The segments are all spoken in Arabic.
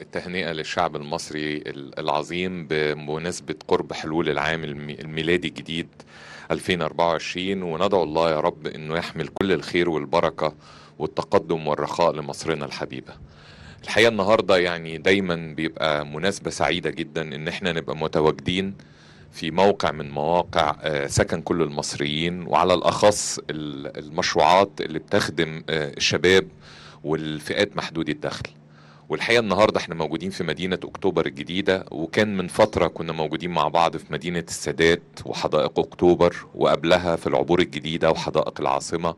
التهنئة للشعب المصري العظيم بمناسبة قرب حلول العام الميلادي الجديد 2024 وندعو الله يا رب أنه يحمل كل الخير والبركة والتقدم والرخاء لمصرنا الحبيبة الحقيقة النهاردة يعني دايما بيبقى مناسبة سعيدة جدا أن احنا نبقى متواجدين في موقع من مواقع آه، سكن كل المصريين وعلى الأخص المشروعات اللي بتخدم آه، الشباب والفئات محدودة الدخل والحقيقه النهارده احنا موجودين في مدينه اكتوبر الجديده وكان من فتره كنا موجودين مع بعض في مدينه السادات وحدائق اكتوبر وقبلها في العبور الجديده وحدائق العاصمه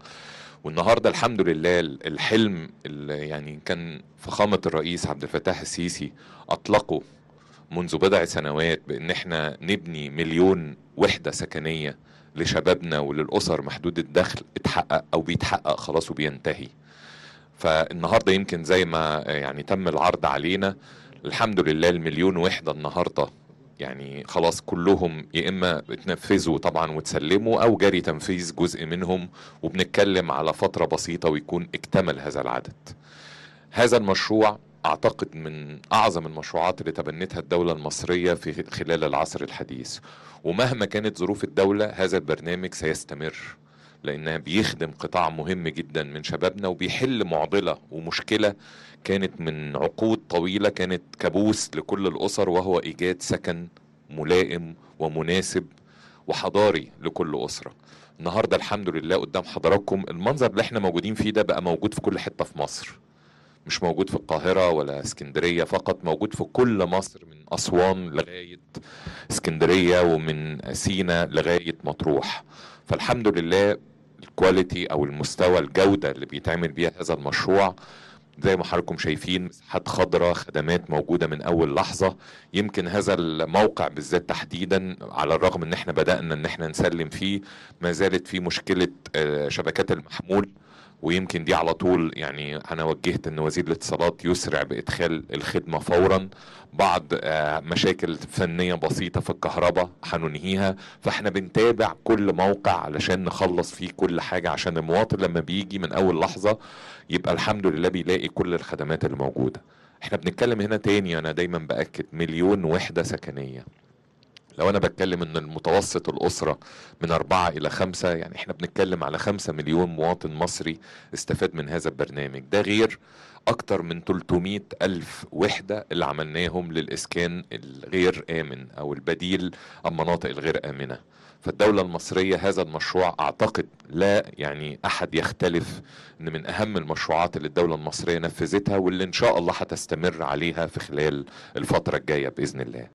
والنهارده الحمد لله الحلم اللي يعني كان فخامه الرئيس عبد الفتاح السيسي اطلقه منذ بضع سنوات بان احنا نبني مليون وحده سكنيه لشبابنا وللاسر محدود الدخل اتحقق او بيتحقق خلاص وبينتهي فالنهارده يمكن زي ما يعني تم العرض علينا الحمد لله المليون وحده النهارده يعني خلاص كلهم يا اما اتنفذوا طبعا وتسلموا او جري تنفيذ جزء منهم وبنتكلم على فتره بسيطه ويكون اكتمل هذا العدد. هذا المشروع اعتقد من اعظم المشروعات اللي تبنتها الدوله المصريه في خلال العصر الحديث ومهما كانت ظروف الدوله هذا البرنامج سيستمر. لانها بيخدم قطاع مهم جدا من شبابنا وبيحل معضله ومشكله كانت من عقود طويله كانت كابوس لكل الاسر وهو ايجاد سكن ملائم ومناسب وحضاري لكل اسره النهارده الحمد لله قدام حضراتكم المنظر اللي احنا موجودين فيه ده بقى موجود في كل حته في مصر مش موجود في القاهره ولا اسكندريه فقط موجود في كل مصر من اسوان لغايه اسكندريه ومن سينا لغايه مطروح فالحمد لله الكواليتي او المستوى الجوده اللي بيتعمل بيها هذا المشروع زي ما حضراتكم شايفين مساحات خضراء خدمات موجودة من أول لحظة يمكن هذا الموقع بالذات تحديدا على الرغم إن إحنا بدأنا إن إحنا نسلم فيه ما زالت في مشكلة آه، شبكات المحمول ويمكن دي على طول يعني انا وجهت ان وزير الاتصالات يسرع بادخال الخدمه فورا بعض آه، مشاكل فنيه بسيطه في الكهرباء هننهيها فاحنا بنتابع كل موقع علشان نخلص فيه كل حاجه عشان المواطن لما بيجي من اول لحظه يبقى الحمد لله بيلاقي كل الخدمات اللي موجوده احنا بنتكلم هنا تاني انا دايما باكد مليون وحده سكنيه لو انا بتكلم ان المتوسط الاسره من أربعة الى خمسة يعني احنا بنتكلم على خمسة مليون مواطن مصري استفاد من هذا البرنامج ده غير اكتر من 300 الف وحده اللي عملناهم للاسكان الغير امن او البديل عن مناطق الغير امنه فالدولة المصرية هذا المشروع أعتقد لا يعني أحد يختلف أن من أهم المشروعات اللي الدولة المصرية نفذتها واللي إن شاء الله هتستمر عليها في خلال الفترة الجاية بإذن الله